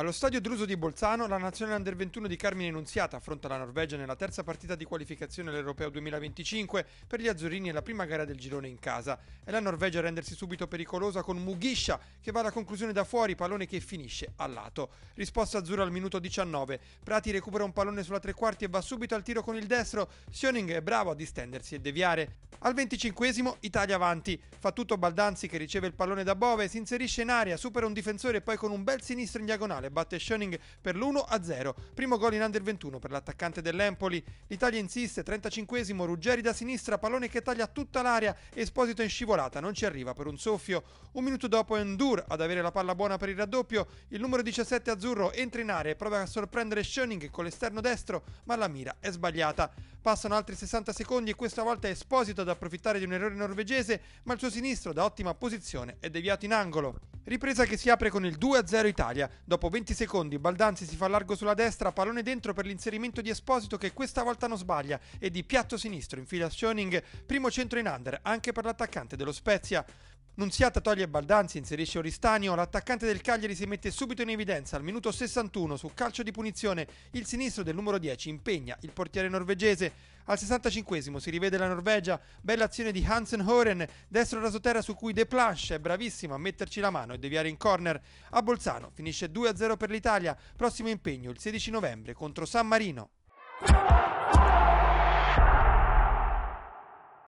Allo stadio Druso di Bolzano, la nazionale under 21 di Carmine Enunziata affronta la Norvegia nella terza partita di qualificazione all'Europeo 2025. Per gli azzurrini è la prima gara del girone in casa. È la Norvegia a rendersi subito pericolosa con Mughiscia, che va alla conclusione da fuori, pallone che finisce a lato. Risposta azzurra al minuto 19. Prati recupera un pallone sulla tre quarti e va subito al tiro con il destro. Sioning è bravo a distendersi e deviare. Al 25 esimo Italia avanti, fa tutto Baldanzi che riceve il pallone da Bove, si inserisce in aria, supera un difensore e poi con un bel sinistro in diagonale batte Schöning per l'1-0, primo gol in under 21 per l'attaccante dell'Empoli. L'Italia insiste, 35 esimo Ruggeri da sinistra, pallone che taglia tutta l'area, Esposito in scivolata, non ci arriva per un soffio. Un minuto dopo è Endur ad avere la palla buona per il raddoppio, il numero 17 azzurro entra in area e prova a sorprendere Schöning con l'esterno destro, ma la mira è sbagliata. Passano altri 60 secondi e questa volta Esposito da approfittare di un errore norvegese, ma il suo sinistro da ottima posizione è deviato in angolo. Ripresa che si apre con il 2-0 Italia. Dopo 20 secondi Baldanzi si fa largo sulla destra, pallone dentro per l'inserimento di Esposito che questa volta non sbaglia e di piatto sinistro in infila Schoening, primo centro in under anche per l'attaccante dello Spezia. Nunziata toglie Baldanzi, inserisce Oristanio, l'attaccante del Cagliari si mette subito in evidenza al minuto 61 su calcio di punizione, il sinistro del numero 10 impegna il portiere norvegese, al 65 si rivede la Norvegia, bella azione di Hansen Horen, destro rasoterra su cui De Planche è bravissimo a metterci la mano e deviare in corner, a Bolzano finisce 2-0 per l'Italia, prossimo impegno il 16 novembre contro San Marino.